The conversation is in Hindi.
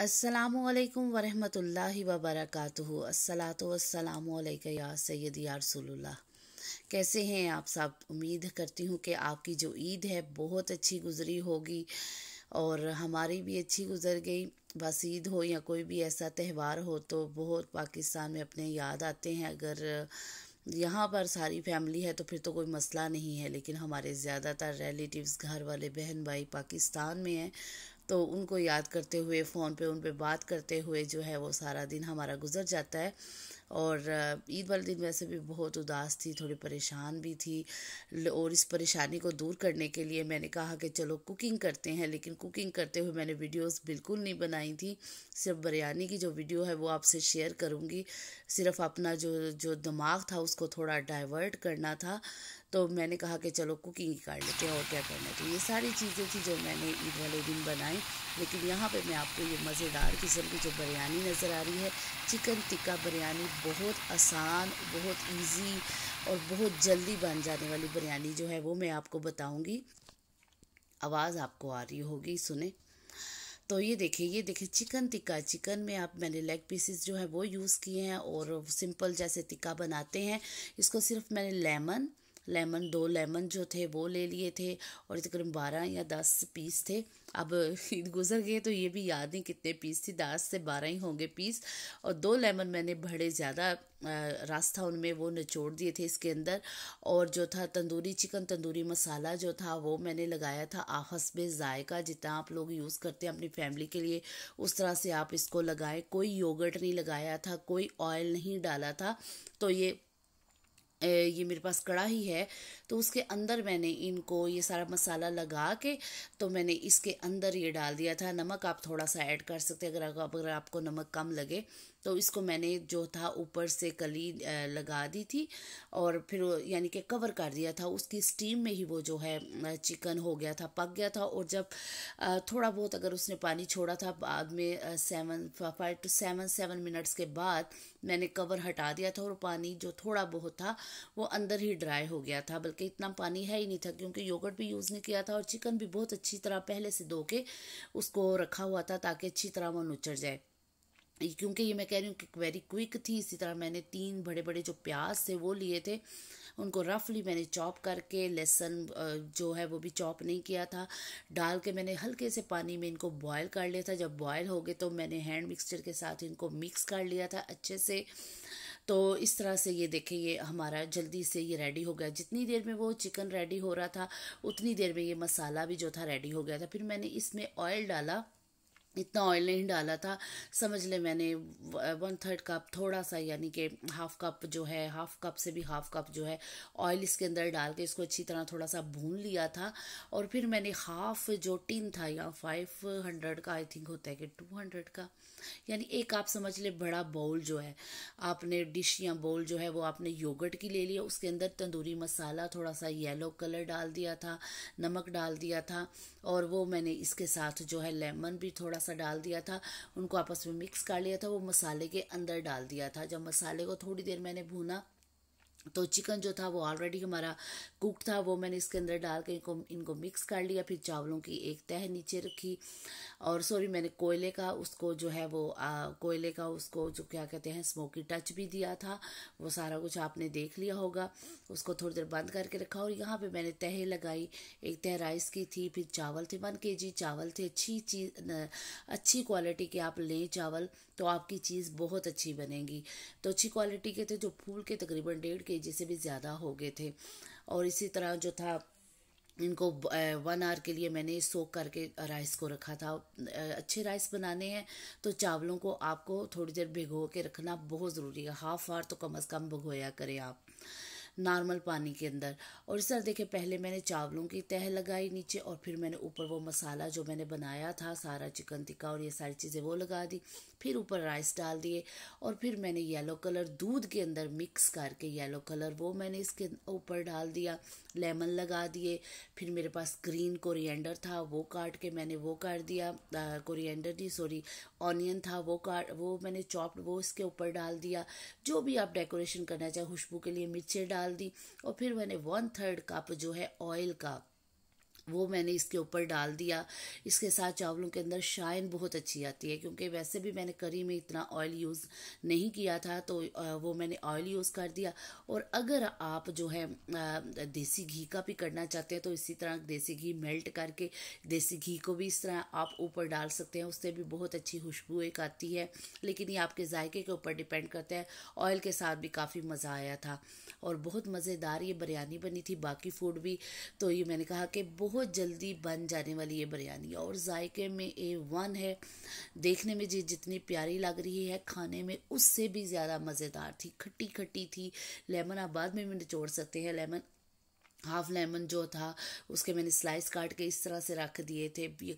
असलकम वरहमल वबरक असलाम या सैद यारसोल्ला कैसे हैं आप सब उम्मीद करती हूँ कि आपकी जो ईद है बहुत अच्छी गुजरी होगी और हमारी भी अच्छी गुजर गई बस ईद हो या कोई भी ऐसा त्यौहार हो तो बहुत पाकिस्तान में अपने याद आते हैं अगर यहाँ पर सारी फैमिली है तो फिर तो कोई मसला नहीं है लेकिन हमारे ज़्यादातर रिलेटिव्स घर वाले बहन भाई पाकिस्तान में हैं तो उनको याद करते हुए फ़ोन पे उन पे बात करते हुए जो है वो सारा दिन हमारा गुजर जाता है और ईद वाले दिन वैसे भी बहुत उदास थी थोड़ी परेशान भी थी और इस परेशानी को दूर करने के लिए मैंने कहा कि चलो कुकिंग करते हैं लेकिन कुकिंग करते हुए मैंने वीडियोस बिल्कुल नहीं बनाई थी सिर्फ बिरयानी की जो वीडियो है वो आपसे शेयर करूँगी सिर्फ अपना जो जो दिमाग था उसको थोड़ा डाइवर्ट करना था तो मैंने कहा कि चलो कुकिंग ही कर लेते हैं और क्या करना चाहिए तो ये सारी चीज़ें थी जो मैंने ईद वाले दिन बनाई लेकिन यहाँ पे मैं आपको ये मज़ेदार किस्म की जो बिरयानी नज़र आ रही है चिकन टिक्का बिरयानी बहुत आसान बहुत ईजी और बहुत जल्दी बन जाने वाली बिरयानी जो है वो मैं आपको बताऊँगी आवाज़ आपको आ रही होगी सुने तो ये देखिए ये देखिए चिकन टिक्का चिकन में आप मैंने लेग पीसेस जो है वो यूज़ किए हैं और सिंपल जैसे टिक्का बनाते हैं इसको सिर्फ मैंने लेमन लेमन दो लेमन जो थे वो ले लिए थे और तकरीबन बारह या दस पीस थे अब ईद गुजर गए तो ये भी याद नहीं कितने पीस थी दस से बारह ही होंगे पीस और दो लेमन मैंने बड़े ज़्यादा रास्ता उनमें वो निचोड़ दिए थे इसके अंदर और जो था तंदूरी चिकन तंदूरी मसाला जो था वो मैंने लगाया था में जायका जितना आप लोग यूज़ करते हैं अपनी फैमिली के लिए उस तरह से आप इसको लगाएं कोई योगर्ट नहीं लगाया था कोई ऑयल नहीं डाला था तो ये ये मेरे पास कड़ा ही है तो उसके अंदर मैंने इनको ये सारा मसाला लगा के तो मैंने इसके अंदर ये डाल दिया था नमक आप थोड़ा सा ऐड कर सकते हैं अगर अगर आपको नमक कम लगे तो इसको मैंने जो था ऊपर से कली लगा दी थी और फिर यानी कि कवर कर दिया था उसकी स्टीम में ही वो जो है चिकन हो गया था पक गया था और जब थोड़ा बहुत अगर उसने पानी छोड़ा था बाद में seven five two seven seven minutes के बाद मैंने कवर हटा दिया था और पानी जो थोड़ा बहुत था वो अंदर ही ड्राई हो गया था बल्कि इतना पानी है ही नहीं था क्योंकि योगर्ट भी यूज़ नहीं किया था और चिकन भी बहुत अच्छी तरह पहले से धो के उसको रखा हुआ था ताकि अच्छी तरह वो नुचड़ जाए क्योंकि ये मैं कह रही हूँ कि वेरी क्विक थी इसी तरह मैंने तीन बड़े बड़े जो प्याज थे वो लिए थे उनको रफली मैंने चॉप करके लहसन जो है वो भी चॉप नहीं किया था डाल के मैंने हल्के से पानी में इनको बॉयल कर लिया था जब बॉयल हो गए तो मैंने हैंड मिक्सचर के साथ इनको मिक्स कर लिया था अच्छे से तो इस तरह से ये देखें ये हमारा जल्दी से ये रेडी हो गया जितनी देर में वो चिकन रेडी हो रहा था उतनी देर में ये मसाला भी जो था रेडी हो गया था फिर मैंने इसमें ऑयल डाला इतना ऑयल नहीं डाला था समझ ले मैंने वन थर्ड कप थोड़ा सा यानी कि हाफ कप जो है हाफ कप से भी हाफ कप जो है ऑयल इसके अंदर डाल के इसको अच्छी तरह थोड़ा सा भून लिया था और फिर मैंने हाफ जो टिन था या फाइव हंड्रेड का आई थिंक होता है कि टू हंड्रेड का यानी एक आप समझ ले बड़ा बाउल जो है आपने डिश या बाउल जो है वो आपने योगर्ट की ले लिया उसके अंदर तंदूरी मसाला थोड़ा सा येलो कलर डाल दिया था नमक डाल दिया था और वो मैंने इसके साथ जो है लेमन भी थोड़ा सा डाल दिया था उनको आपस में मिक्स कर लिया था वो मसाले के अंदर डाल दिया था जब मसाले को थोड़ी देर मैंने भूना तो चिकन जो था वो ऑलरेडी हमारा कुक था वो मैंने इसके अंदर डाल के इनको इनको मिक्स कर लिया फिर चावलों की एक तह नीचे रखी और सॉरी मैंने कोयले का उसको जो है वो कोयले का उसको जो क्या कहते हैं स्मोकी टच भी दिया था वो सारा कुछ आपने देख लिया होगा उसको थोड़ी देर बंद करके रखा और यहाँ पर मैंने तह लगाई एक तह राइस की थी फिर चावल थे वन के जी चावल थे अच्छी चीज़ अच्छी क्वालिटी के आप लें चावल तो आपकी चीज़ बहुत अच्छी बनेगी तो अच्छी क्वालिटी के थे जो फूल के तकरीबन डेढ़ के केजी से भी ज़्यादा हो गए थे और इसी तरह जो था इनको वन आवर के लिए मैंने सोख करके राइस को रखा था अच्छे राइस बनाने हैं तो चावलों को आपको थोड़ी देर भिगो के रखना बहुत ज़रूरी है हाफ आवर तो कम अज़ कम भिगोया करें आप नॉर्मल पानी के अंदर और इस तरह देखिए पहले मैंने चावलों की तह लगाई नीचे और फिर मैंने ऊपर वो मसाला जो मैंने बनाया था सारा चिकन टिक्का और ये सारी चीज़ें वो लगा दी फिर ऊपर राइस डाल दिए और फिर मैंने येलो कलर दूध के अंदर मिक्स करके येलो कलर वो मैंने इसके ऊपर डाल दिया लेमन लगा दिए फिर मेरे पास ग्रीन कोरिएंडर था वो काट के मैंने वो कर दिया कोरिएंडर नहीं सॉरी ऑनियन था वो काट वो मैंने चॉप्ड वो इसके ऊपर डाल दिया जो भी आप डेकोरेशन करना चाहें खुशबू के लिए मिर्चें डाल दी और फिर मैंने वन थर्ड कप जो है ऑयल का वो मैंने इसके ऊपर डाल दिया इसके साथ चावलों के अंदर शाइन बहुत अच्छी आती है क्योंकि वैसे भी मैंने करी में इतना ऑयल यूज़ नहीं किया था तो वो मैंने ऑयल यूज़ कर दिया और अगर आप जो है देसी घी का भी करना चाहते हैं तो इसी तरह देसी घी मेल्ट करके देसी घी को भी इस तरह आप ऊपर डाल सकते हैं उससे भी बहुत अच्छी खुशबू एक आती है लेकिन ये आपके जायके के ऊपर डिपेंड करता है ऑयल के साथ भी काफ़ी मज़ा आया था और बहुत मज़ेदार ये बिरयानी बनी थी बाकी फूड भी तो ये मैंने कहा कि बहुत बहुत जल्दी बन जाने वाली ये बिरयानी और जायके में ए वन है देखने में जी जितनी प्यारी लग रही है खाने में उससे भी ज़्यादा मज़ेदार थी खट्टी खट्टी थी लेमन आप बाद में भी निचोड़ सकते हैं लेमन हाफ लेमन जो था उसके मैंने स्लाइस काट के इस तरह से रख दिए थे ये